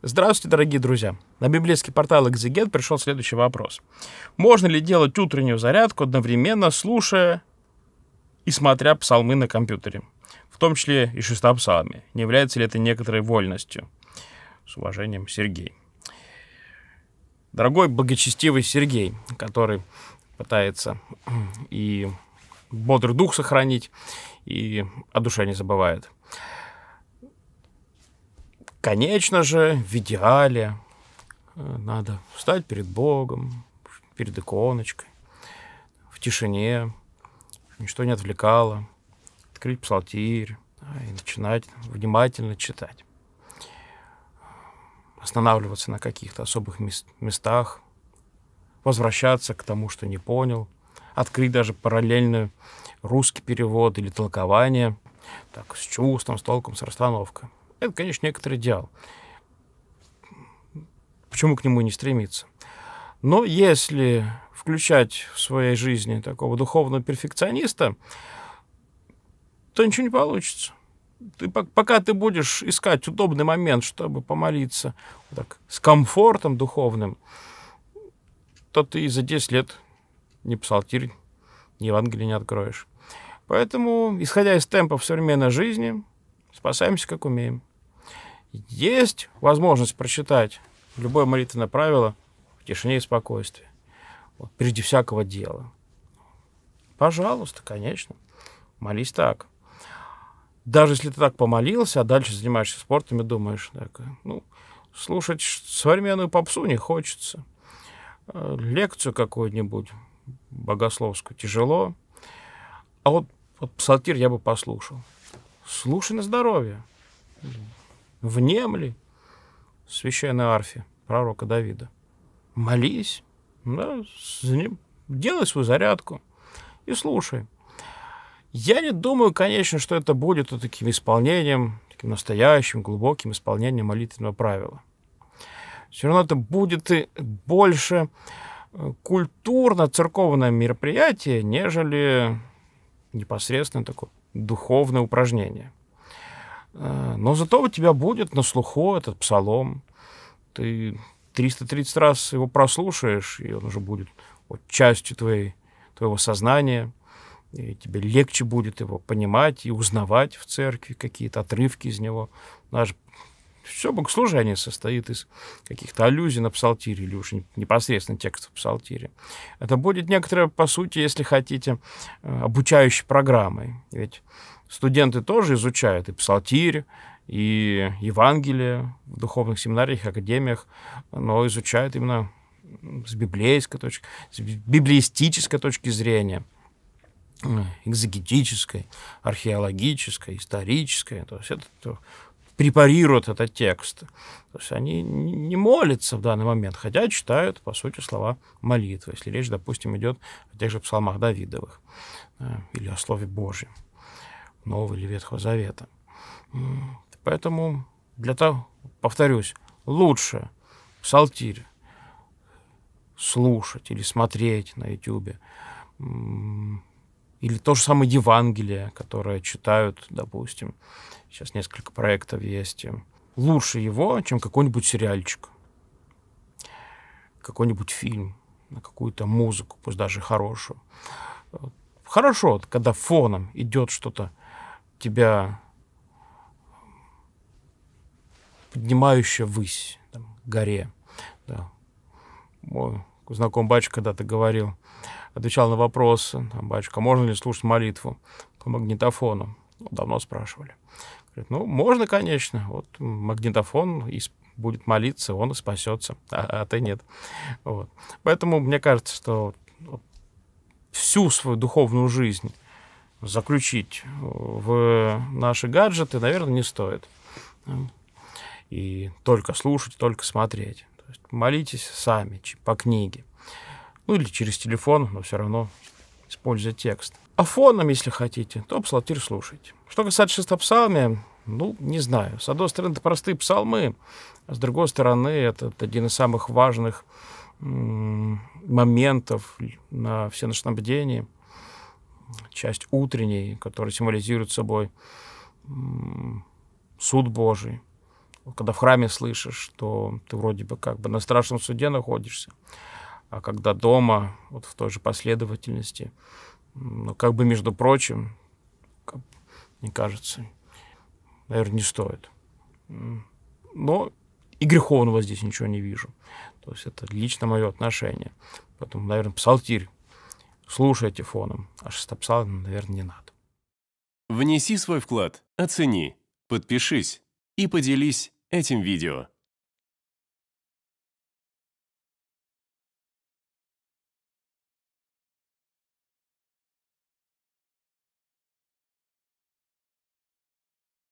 Здравствуйте, дорогие друзья! На библейский портал «Экзегет» пришел следующий вопрос. Можно ли делать утреннюю зарядку одновременно, слушая и смотря псалмы на компьютере? В том числе и шестопсалами. Не является ли это некоторой вольностью? С уважением, Сергей. Дорогой благочестивый Сергей, который пытается и бодрый дух сохранить, и о душе не забывает – Конечно же, в идеале э, надо встать перед Богом, перед иконочкой, в тишине, ничто не отвлекало, открыть псалтирь да, и начинать внимательно читать. Останавливаться на каких-то особых местах, возвращаться к тому, что не понял, открыть даже параллельный русский перевод или толкование, так, с чувством, с толком, с расстановкой. Это, конечно, некоторый идеал. Почему к нему не стремиться? Но если включать в своей жизни такого духовного перфекциониста, то ничего не получится. Ты, пока ты будешь искать удобный момент, чтобы помолиться вот так, с комфортом духовным, то ты за 10 лет ни псалтирь, ни Евангелие не откроешь. Поэтому, исходя из темпов современной жизни, спасаемся, как умеем есть возможность прочитать любое молитвенное правило в тишине и спокойствии, вот, прежде всякого дела. Пожалуйста, конечно, молись так. Даже если ты так помолился, а дальше занимаешься спортом и думаешь, так, ну, слушать современную попсу не хочется. Э, лекцию какую-нибудь богословскую тяжело. А вот, вот псалтирь я бы послушал. Слушай на здоровье внемли священной арфе пророка Давида. Молись, да, делай свою зарядку и слушай. Я не думаю, конечно, что это будет таким исполнением, таким настоящим, глубоким исполнением молитвенного правила. Все равно это будет и больше э, культурно-церковное мероприятие, нежели непосредственно такое духовное упражнение – Э, но зато у тебя будет на слуху этот псалом. Ты 330 раз его прослушаешь, и он уже будет вот частью твоей, твоего сознания. И тебе легче будет его понимать и узнавать в церкви какие-то отрывки из него. Наш все богослужение состоит из каких-то аллюзий на псалтире или уж непосредственно текстов псалтире. Это будет некоторая, по сути, если хотите, э, обучающей программой. Ведь студенты тоже изучают и псалтирь, и Евангелие в духовных семинариях, академиях, но изучают именно с библейской точки, с библеистической точки зрения, э, экзегетической, археологической, исторической. То есть это препарируют этот текст. То есть они не молятся в данный момент, хотя читают, по сути, слова молитвы, если речь, допустим, идет о тех же псалмах Давидовых э, или о Слове Божьем Нового или Ветхого Завета. Поэтому для того, повторюсь, лучше псалтирь слушать или смотреть на YouTube или то же самое Евангелие, которое читают, допустим. Сейчас несколько проектов есть. Э, лучше его, чем какой-нибудь сериальчик, какой-нибудь фильм, на какую-то музыку, пусть даже хорошую. Хорошо, когда фоном идет что-то тебя поднимающее ввысь, там, горе. Да. Мой знакомый батюшка когда-то говорил, отвечал на вопросы, там, батюшка, можно ли слушать молитву по магнитофону? Ну, давно спрашивали. Говорит, ну, можно, конечно. Вот магнитофон и будет молиться, он и спасется, а, а ты нет. Вот. Поэтому мне кажется, что всю свою духовную жизнь заключить в наши гаджеты, наверное, не стоит. И только слушать, только смотреть. То есть молитесь сами по книге. Ну или через телефон, но все равно используя текст. А фоном, если хотите, то псалтирь слушайте. Что касается шестопсалмия, ну, не знаю. С одной стороны, это простые псалмы, а с другой стороны, это, это один из самых важных моментов на всеношнабдении, часть утренней, которая символизирует собой суд Божий. Когда в храме слышишь, что ты вроде бы как бы на страшном суде находишься, а когда дома, вот в той же последовательности. Но ну, как бы, между прочим, как, мне кажется, наверное, не стоит. Но и греховного здесь ничего не вижу. То есть это лично мое отношение. Поэтому, наверное, псалтирь слушайте фоном, а шестопсалом, наверное, не надо. Внеси свой вклад, оцени, подпишись и поделись этим видео.